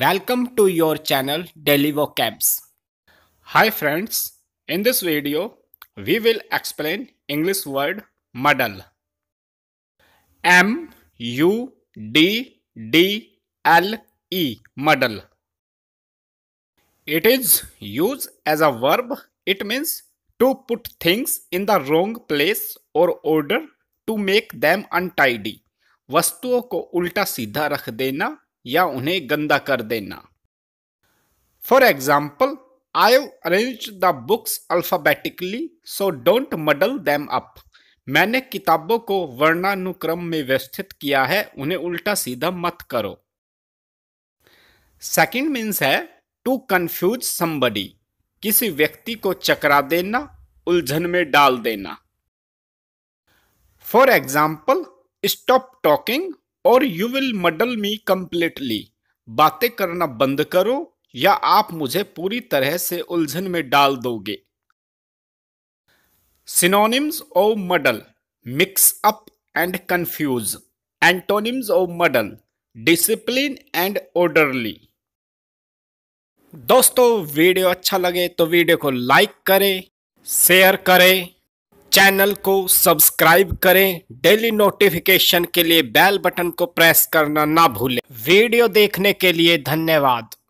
Welcome to your channel Delivo Cabs. Hi friends, in this video we will explain English word muddle. M U D D L E muddle. It is used as a verb. It means to put things in the wrong place or order to make them untidy. वस्तुओं को उल्टा सीधा रख देना या उन्हें गंदा कर देना for example I arrange the books alphabetically so don't muddle them up मैंने किताबों को वर्णानुक्रम में व्यवस्थित किया है उन्हें उल्टा सीधा मत करो सेकेंड मीन्स है टू कंफ्यूज समबडी किसी व्यक्ति को चकरा देना उलझन में डाल देना for example stop talking or you will muddle me completely बातें करना बंद करो या आप मुझे पूरी तरह से उलझन में डाल दोगे synonyms of muddle mix up and confuse antonyms of muddle discipline and orderly दोस्तों वीडियो अच्छा लगे तो वीडियो को लाइक करें शेयर करें चैनल को सब्सक्राइब करें डेली नोटिफिकेशन के लिए बेल बटन को प्रेस करना ना भूलें वीडियो देखने के लिए धन्यवाद